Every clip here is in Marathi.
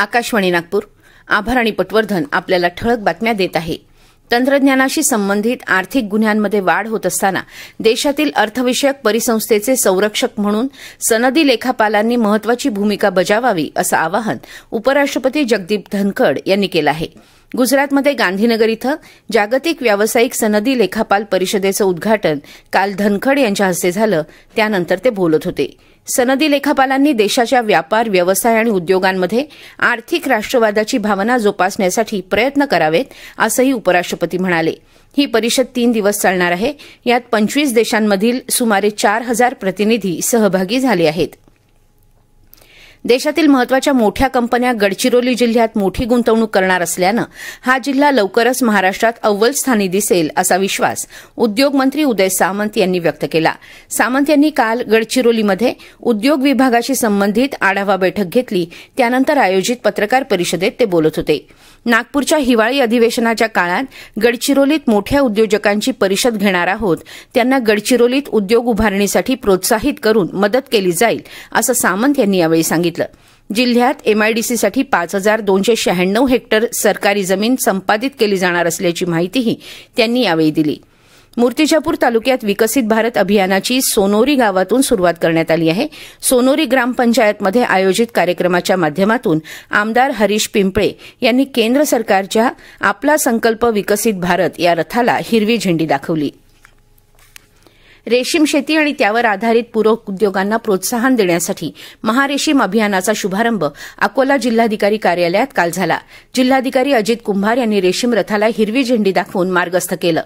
आकाशवाणी नागपूर आभार आणि पटवर्धन आपल्याला ठळक बातम्या देत आहे तंत्रज्ञानाशी संबंधित आर्थिक गुन्ह्यांमध्ये वाढ होत असताना देशातील अर्थविषयक परिसंस्थेचे संरक्षक म्हणून सनदी लेखापालांनी महत्वाची भूमिका बजावावी असं आवाहन उपराष्ट्रपती जगदीप धनखड यांनी केलं आहे गुजरातमध्ये गांधीनगर इथं जागतिक व्यावसायिक सनदी लेखापाल परिषदेचं उद्घाटन काल धनखड यांच्या हस्ते झालं त्यानंतर ते बोलत होते सनदी लेखापालांनी देशाच्या व्यापार व्यवसाय आणि उद्योगांमध्ये आर्थिक राष्ट्रवादाची भावना जोपासण्यासाठी प्रयत्न करावेत असंही उपराष्ट्रपती म्हणाले ही परिषद तीन दिवस चालणार आहे यात पंचवीस देशांमधील सुमारे चार हजार प्रतिनिधी सहभागी झाले आहेत देशातील महत्वाच्या मोठ्या कंपन्या गडचिरोली जिल्ह्यात मोठी गुंतवणूक करणार असल्यानं हा जिल्हा लवकरच महाराष्ट्रात अव्वल स्थानी दिसेल असा विश्वास उद्योगमंत्री उदय सामंत यांनी व्यक्त केला सामंत यांनी काल गडचिरोलीमध्ये उद्योग विभागाशी संबंधित आढावा बैठक घेतली त्यानंतर आयोजित पत्रकार परिषदेत ते बोलत होते नागपूरच्या हिवाळी अधिवेशनाच्या काळात गडचिरोलीत मोठ्या उद्योजकांची परिषद घेणार आहोत त्यांना गडचिरोलीत उद्योग उभारणीसाठी प्रोत्साहित करून मदत केली जाईल असं सामंत यांनी यावेळी सांगितलं सांगितलं जिल्ह्यात एमआयडीसीसाठी पाच हजार दोनशे शहाण्णव हेक्टर सरकारी जमीन संपादित केली जाणार असल्याची माहितीही त्यांनी यावेळी दिली मूर्तिजापूर तालुक्यात विकसित भारत अभियानाची सोनोरी गावातून सुरुवात करण्यात आली आहे सोनोरी ग्रामपंचायतमध्ये आयोजित कार्यक्रमाच्या माध्यमातून आमदार हरीश पिंपळे यांनी केंद्र सरकारच्या आपला संकल्प विकसित भारत या रथाला हिरवी झेंडी दाखवली रेशीम शेती आणि त्यावर आधारित पूरक उद्योगांना प्रोत्साहन देण्यासाठी महारेशीम अभियानाचा शुभारंभ अकोला जिल्हाधिकारी कार्यालयात काल झाला जिल्हाधिकारी अजित कुंभार यांनी रेशीम रथाला हिरवी झेंडी दाखवून मार्गस्थ केलं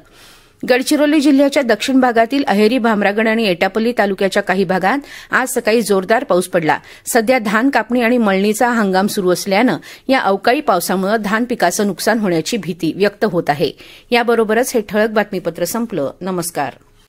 गडचिरोली जिल्ह्याच्या दक्षिण भागातील अहेरी भामरागड आणि एटापल्ली तालुक्याच्या काही भागात आज सकाळी जोरदार पाऊस पडला सध्या धान कापणी आणि मळणीचा हंगाम सुरू असल्यानं या अवकाळी पावसामुळे धान पिकाचं नुकसान होण्याची भीती व्यक्त होत आहे याबरोबरच हे ठळक बातमीपत्र संपलं नमस्कार